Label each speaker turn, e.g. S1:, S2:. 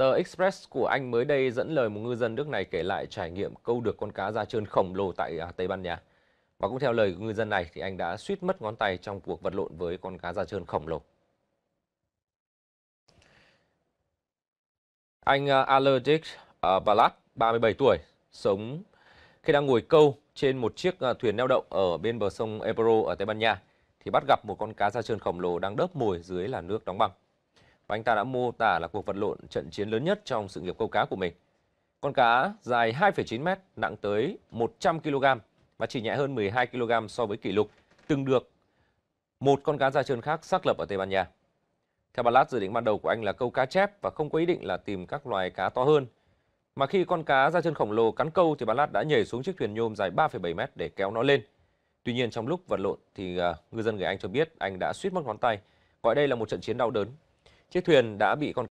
S1: Tờ Express của Anh mới đây dẫn lời một ngư dân nước này kể lại trải nghiệm câu được con cá da trơn khổng lồ tại à, Tây Ban Nha. Và cũng theo lời của ngư dân này thì anh đã suýt mất ngón tay trong cuộc vật lộn với con cá da trơn khổng lồ. Anh à, Alerdic à, Balat, 37 tuổi, sống khi đang ngồi câu trên một chiếc thuyền neo đậu ở bên bờ sông Ebro ở Tây Ban Nha thì bắt gặp một con cá da trơn khổng lồ đang đớp mồi dưới là nước đóng băng và anh ta đã mô tả là cuộc vật lộn trận chiến lớn nhất trong sự nghiệp câu cá của mình. Con cá dài 2,9 mét, nặng tới 100 kg và chỉ nhẹ hơn 12 kg so với kỷ lục từng được một con cá da trơn khác xác lập ở Tây Ban Nha. Theo Ballard, dự định ban đầu của anh là câu cá chép và không có ý định là tìm các loài cá to hơn. Mà khi con cá da trơn khổng lồ cắn câu thì Ballard đã nhảy xuống chiếc thuyền nhôm dài 3,7 mét để kéo nó lên. Tuy nhiên trong lúc vật lộn thì à, ngư dân người Anh cho biết anh đã suýt mất ngón tay, gọi đây là một trận chiến đau đớn chiếc thuyền đã bị con